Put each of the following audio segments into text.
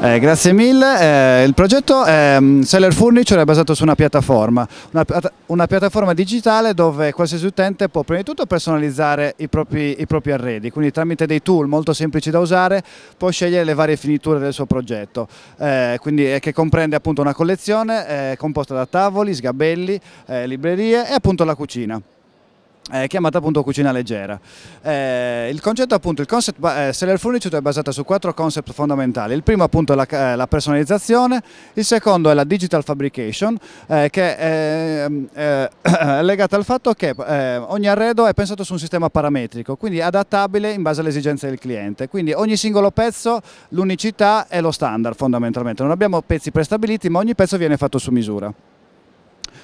Eh, grazie mille, eh, il progetto è, ehm, Seller Furniture è basato su una piattaforma, una, una, piattaforma digitale dove qualsiasi utente può prima di tutto personalizzare i propri, i propri, arredi, quindi tramite dei tool molto semplici da usare può scegliere le varie finiture del suo progetto, eh, quindi, che comprende appunto una collezione eh, composta da tavoli, sgabelli, eh, librerie e appunto la cucina eh, chiamata appunto cucina leggera. Eh, il concetto appunto, il concept eh, Seller Furniture è basato su quattro concept fondamentali, il primo appunto è la, eh, la personalizzazione, il secondo è la digital fabrication eh, che è, è, ehm, eh, legata al fatto che ogni arredo è pensato su un sistema parametrico, quindi adattabile in base alle esigenze del cliente, quindi ogni singolo pezzo l'unicità è lo standard fondamentalmente, non abbiamo pezzi prestabiliti ma ogni pezzo viene fatto su misura.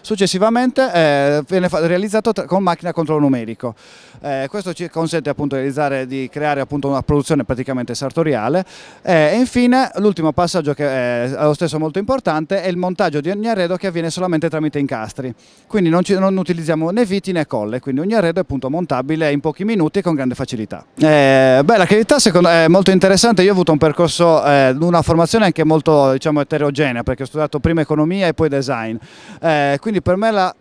Successivamente eh, viene realizzato con macchina controllo numerico. Eh, questo ci consente appunto di, di creare appunto una produzione praticamente sartoriale eh, e infine l'ultimo passaggio che è eh, allo stesso molto importante è il montaggio di ogni arredo che avviene solamente tramite incastri. Quindi non, ci, non utilizziamo né viti né colle, quindi ogni arredo è appunto montabile in pochi minuti e con grande facilità. Eh, beh, la creatività secondo me è molto interessante, io ho avuto un percorso, eh, una formazione anche molto diciamo, eterogenea perché ho studiato prima economia e poi design, eh, quindi quindi per me la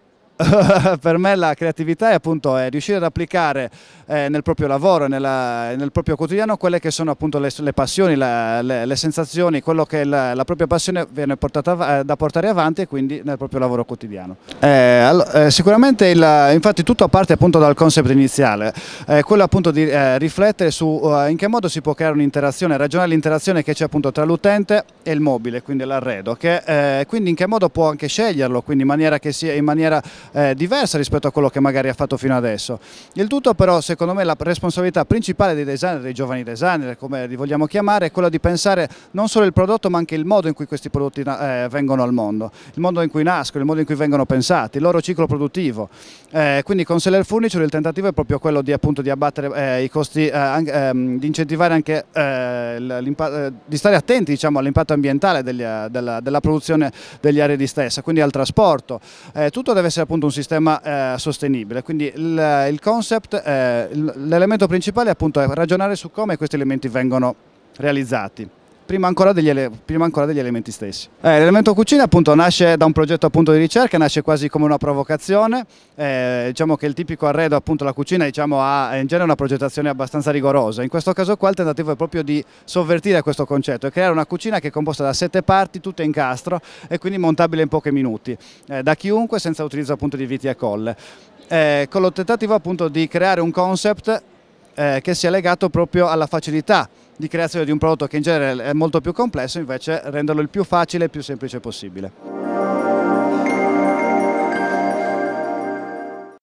per me la creatività è appunto è riuscire ad applicare eh, nel proprio lavoro, nella, nel proprio quotidiano, quelle che sono appunto le, le passioni, la, le, le, sensazioni, quello che la, la propria passione viene portata, eh, da portare avanti e quindi nel proprio lavoro quotidiano. Eh, eh sicuramente, il, infatti tutto parte appunto dal concept iniziale, eh, quello appunto di eh, riflettere su in che modo si può creare un'interazione, ragionare l'interazione che c'è appunto tra l'utente e il mobile, quindi l'arredo, quindi in che modo può anche sceglierlo, quindi in maniera che sia in maniera eh, diversa rispetto a quello che magari ha fatto fino adesso. Il tutto però secondo me la responsabilità principale dei designer, dei giovani designer come li vogliamo chiamare, è quella di pensare non solo il prodotto ma anche il modo in cui questi prodotti eh, vengono al mondo, il modo in cui nascono, il modo in cui vengono pensati, il loro ciclo produttivo. Eh, quindi con Seller Furniture il tentativo è proprio quello di, appunto, di abbattere eh, i costi, eh, ehm, di incentivare anche eh, di stare attenti diciamo, all'impatto ambientale degli, della, della, produzione degli di stessa, quindi al trasporto. tutto deve essere appunto un sistema eh, sostenibile. Quindi il, il concept, eh, l'elemento principale appunto è ragionare su come questi elementi vengono realizzati. Prima ancora, degli, prima ancora degli, elementi stessi. Eh, l'elemento cucina appunto nasce da un progetto appunto di ricerca, nasce quasi come una provocazione, eh, diciamo che il tipico arredo appunto la cucina diciamo, ha in genere una progettazione abbastanza rigorosa, in questo caso qua il tentativo è proprio di sovvertire questo concetto e creare una cucina che è composta da sette parti, tutte in castro e quindi montabile in pochi minuti, eh, da chiunque senza utilizzo appunto di viti a colle. Eh, con lo tentativo appunto di creare un concept eh, che sia legato proprio alla facilità di creazione di un prodotto che in genere è molto più complesso, invece renderlo il più facile e il più semplice possibile.